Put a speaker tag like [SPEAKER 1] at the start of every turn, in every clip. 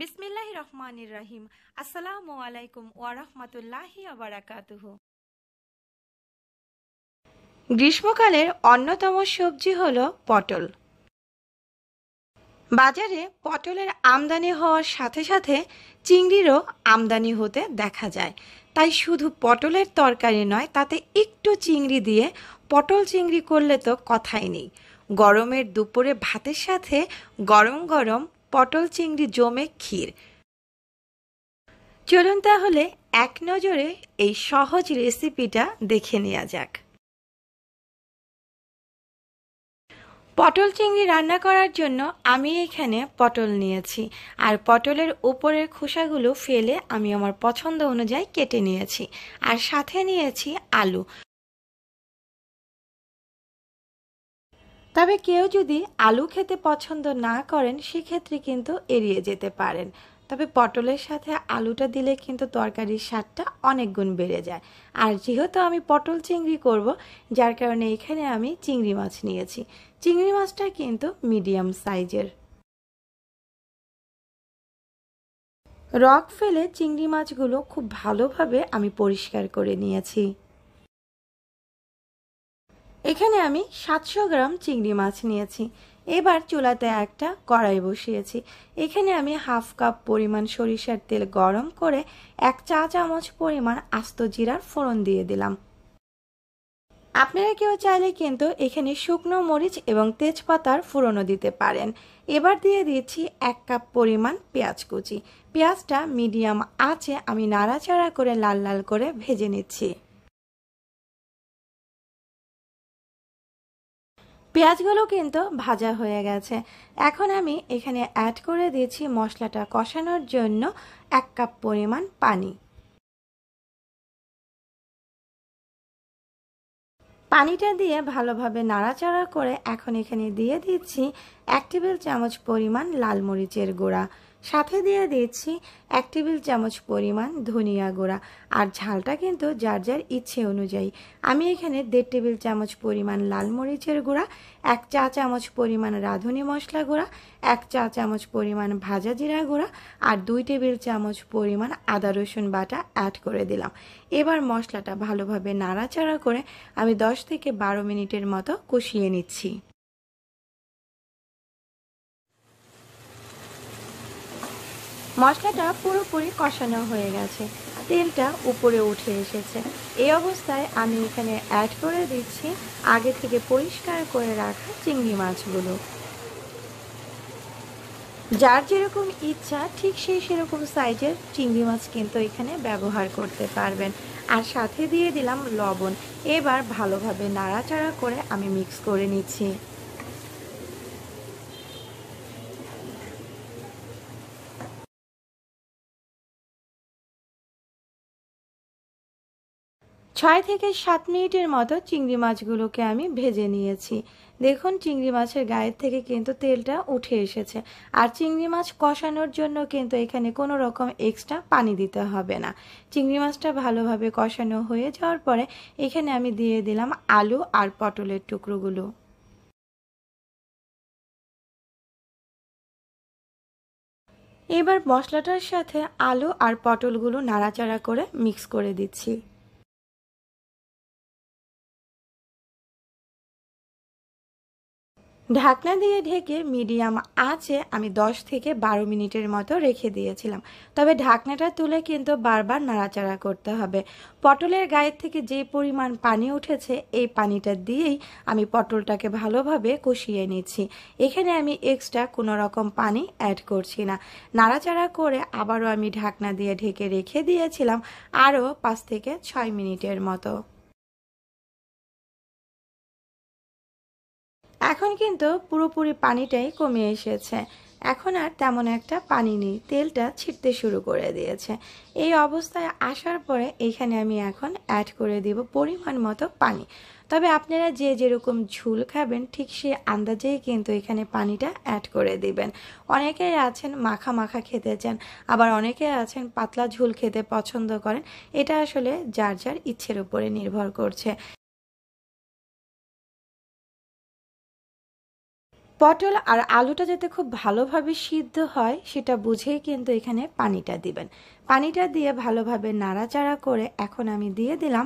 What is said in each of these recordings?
[SPEAKER 1] বিসমিল্লাহ রহমানির রাহিম আসসালামু আলাইকুম ওয়ারহমাতুল্লাহি আবরাকাতুহ
[SPEAKER 2] গ্রীষ্মকালের অন্যতম সবজি হল পটল বাজারে পটলের আমদানি
[SPEAKER 1] হওয়ার সাথে সাথে চিংড়িরও আমদানি হতে দেখা যায় তাই শুধু পটলের তরকারি নয় তাতে একটু চিংড়ি দিয়ে পটল চিংড়ি করলে তো কথাই নেই গরমের দুপুরে ভাতের সাথে গরম গরম পটল চিংড়ি
[SPEAKER 2] জমে ক্ষীর চলুন তাহলে এক নজরে এই সহজ রেসিপিটা দেখে নেওয়া যাক পটল চিংড়ি রান্না করার জন্য আমি এখানে পটল নিয়েছি আর পটলের উপরের খোসাগুলো ফেলে আমি আমার পছন্দ অনুযায়ী কেটে নিয়েছি আর সাথে নিয়েছি আলু তবে কেউ যদি আলু খেতে পছন্দ না করেন সেক্ষেত্রে কিন্তু এড়িয়ে
[SPEAKER 1] যেতে পারেন তবে পটলের সাথে আলুটা দিলে কিন্তু তরকারির স্বাদটা অনেক গুণ বেড়ে যায় আর যেহেতু আমি পটল চিংড়ি করব যার কারণে এখানে আমি চিংড়ি মাছ
[SPEAKER 2] নিয়েছি চিংড়ি মাছটা কিন্তু মিডিয়াম সাইজের রক ফেলে চিংড়ি মাছগুলো খুব ভালোভাবে আমি পরিষ্কার করে নিয়েছি এখানে আমি সাতশো
[SPEAKER 1] গ্রাম চিংড়ি মাছ নিয়েছি এবার চুলাতে একটা কড়াই বসিয়েছি এখানে আমি হাফ কাপ পরিমাণ সরিষার তেল গরম করে এক চা চামচ পরিমাণ আস্ত জিরার ফোড়ন দিয়ে দিলাম আপনারা কেউ চাইলে কিন্তু এখানে শুকনো মরিচ এবং তেজপাতার ফোড়নও দিতে পারেন এবার দিয়ে দিচ্ছি এক কাপ পরিমাণ
[SPEAKER 2] পেঁয়াজ কুচি পেঁয়াজটা মিডিয়াম আছে আমি নাড়াচাড়া করে লাল লাল করে ভেজে নিচ্ছি পেঁয়াজগুলো কিন্তু ভাজা হয়ে গেছে এখন আমি এখানে অ্যাড করে দিয়েছি মশলাটা কষানোর জন্য এক কাপ পরিমাণ পানি পানিটা দিয়ে ভালোভাবে নাড়াচাড়া
[SPEAKER 1] করে এখন এখানে দিয়ে দিচ্ছি এক টেবিল চামচ পরিমাণ লাল মরিচের গুঁড়া সাথে দিয়ে দিচ্ছি এক টেবিল চামচ পরিমাণ ধনিয়া গুঁড়া আর ঝালটা কিন্তু যার যার ইচ্ছে অনুযায়ী আমি এখানে দেড় টেবিল চামচ পরিমাণ লাল মরিচের গুঁড়া এক চা চামচ পরিমাণ রাঁধুনি মশলা গুঁড়া এক চা চামচ পরিমাণ ভাজা জিরা গুঁড়া আর দুই টেবিল চামচ পরিমাণ আদা রসুন বাটা অ্যাড করে দিলাম এবার মশলাটা ভালোভাবে নাড়াচাড়া করে আমি দশ থেকে বারো মিনিটের মতো কষিয়ে নিচ্ছি
[SPEAKER 2] মশলাটা পুরোপুরি কষানো হয়ে গেছে তেলটা উপরে উঠে
[SPEAKER 1] এসেছে এই অবস্থায় আমি এখানে অ্যাড করে দিচ্ছি আগে থেকে পরিষ্কার করে রাখা চিংড়ি মাছগুলো যার যেরকম ইচ্ছা ঠিক সেই সেরকম সাইজের চিংড়ি মাছ কিন্তু এখানে ব্যবহার করতে পারবেন আর সাথে দিয়ে দিলাম লবণ এবার ভালোভাবে নাড়াচাড়া করে আমি মিক্স করে নিচ্ছি
[SPEAKER 2] ছয় থেকে সাত মিনিটের মতো চিংড়ি মাছগুলোকে আমি ভেজে নিয়েছি
[SPEAKER 1] দেখুন চিংড়ি মাছের গায়ের থেকে কিন্তু তেলটা উঠে এসেছে আর চিংড়ি মাছ কষানোর জন্য কিন্তু এখানে কোনো রকম এক্সট্রা পানি দিতে হবে না চিংড়ি মাছটা ভালোভাবে কষানো
[SPEAKER 2] হয়ে যাওয়ার পরে এখানে আমি দিয়ে দিলাম আলু আর পটলের টুকরোগুলো এবার মশলাটার সাথে আলু আর পটলগুলো নাড়াচাড়া করে মিক্স করে দিচ্ছি ঢাকনা দিয়ে ঢেকে মিডিয়াম আঁচে আমি 10 থেকে 12 মিনিটের
[SPEAKER 1] মতো রেখে দিয়েছিলাম তবে ঢাকনাটা তুলে কিন্তু বারবার নাড়াচাড়া করতে হবে পটলের গায়ের থেকে যে পরিমাণ পানি উঠেছে এই পানিটা দিয়েই আমি পটলটাকে ভালোভাবে কষিয়ে নিচ্ছি এখানে আমি এক্সট্রা কোনো রকম পানি অ্যাড করছি না
[SPEAKER 2] নাড়াচাড়া করে আবারও আমি ঢাকনা দিয়ে ঢেকে রেখে দিয়েছিলাম আরও পাঁচ থেকে ছয় মিনিটের মতো এখন কিন্তু পুরোপুরি পানিটাই কমে এসেছে এখন আর তেমন একটা পানি
[SPEAKER 1] নেই তেলটা ছিটতে শুরু করে দিয়েছে এই অবস্থায় আসার পরে এখানে আমি এখন অ্যাড করে দেব পরিমাণ মতো পানি তবে আপনারা যে যেরকম ঝুল খাবেন ঠিক সেই আন্দাজেই কিন্তু এখানে পানিটা অ্যাড করে দিবেন অনেকেই আছেন মাখা মাখা
[SPEAKER 2] খেতে চান আবার অনেকে আছেন পাতলা ঝুল খেতে পছন্দ করেন এটা আসলে যার যার ইচ্ছের উপরে নির্ভর করছে পটল আর আলুটা যাতে খুব ভালোভাবে সিদ্ধ হয় সেটা
[SPEAKER 1] বুঝেই কিন্তু এখানে পানিটা দিবেন পানিটা দিয়ে ভালোভাবে নাড়াচাড়া করে এখন আমি দিয়ে দিলাম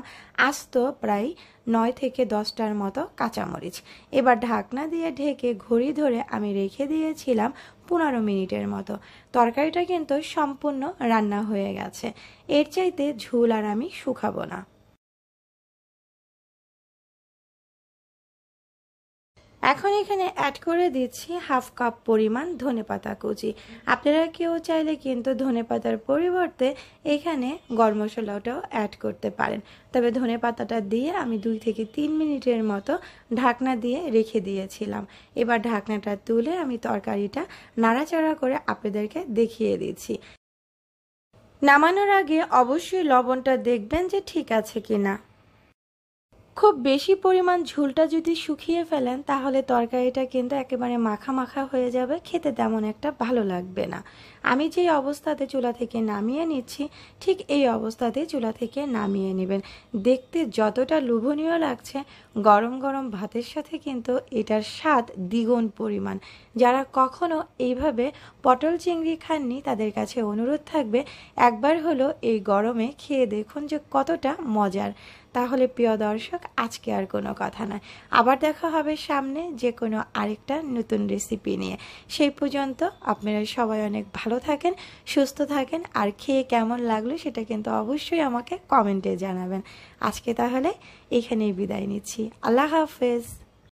[SPEAKER 1] আস্ত প্রায় নয় থেকে দশটার মতো কাঁচামরিচ এবার ঢাকনা দিয়ে ঢেকে ঘড়ি ধরে আমি রেখে দিয়েছিলাম পনেরো মিনিটের মতো
[SPEAKER 2] তরকারিটা কিন্তু সম্পূর্ণ রান্না হয়ে গেছে এর চাইতে ঝুল আর আমি শুকাবো না এখন এখানে অ্যাড করে দিচ্ছি হাফ কাপ পরিমাণ ধনে পাতা কুচি আপনারা কেউ
[SPEAKER 1] চাইলে কিন্তু ধনে পাতার পরিবর্তে এখানে গরম মশলাটাও অ্যাড করতে পারেন তবে ধনে পাতাটা দিয়ে আমি দুই থেকে তিন মিনিটের মতো ঢাকনা দিয়ে রেখে দিয়েছিলাম এবার ঢাকনাটা তুলে আমি তরকারিটা নাড়াচাড়া করে আপনাদেরকে দেখিয়ে দিচ্ছি নামানোর আগে অবশ্যই লবণটা দেখবেন যে ঠিক আছে কিনা খুব বেশি পরিমাণ ঝুলটা যদি শুকিয়ে ফেলেন তাহলে তরকারিটা কিন্তু একেবারে মাখা মাখা হয়ে যাবে খেতে তেমন একটা ভালো লাগবে না আমি যেই অবস্থাতে চুলা থেকে নামিয়ে নিচ্ছি ঠিক এই অবস্থাতে চুলা থেকে নামিয়ে নেবেন দেখতে যতটা লোভনীয় লাগছে গরম গরম ভাতের সাথে কিন্তু এটার স্বাদ দ্বিগুণ পরিমাণ যারা কখনো এইভাবে পটল চিংড়ি খাননি তাদের কাছে অনুরোধ থাকবে একবার হলো এই গরমে খেয়ে দেখুন যে কতটা মজার তাহলে প্রিয় দর্শক আজকে আর কোনো কথা নয় আবার দেখা হবে সামনে যে কোনো আরেকটা নতুন রেসিপি নিয়ে সেই পর্যন্ত আপনারা সবাই অনেক ভালো ভালো থাকেন সুস্থ থাকেন আর খেয়ে কেমন লাগলো সেটা কিন্তু অবশ্যই আমাকে কমেন্টে জানাবেন আজকে তাহলে এখানেই বিদায় নিচ্ছি আল্লাহ হাফেজ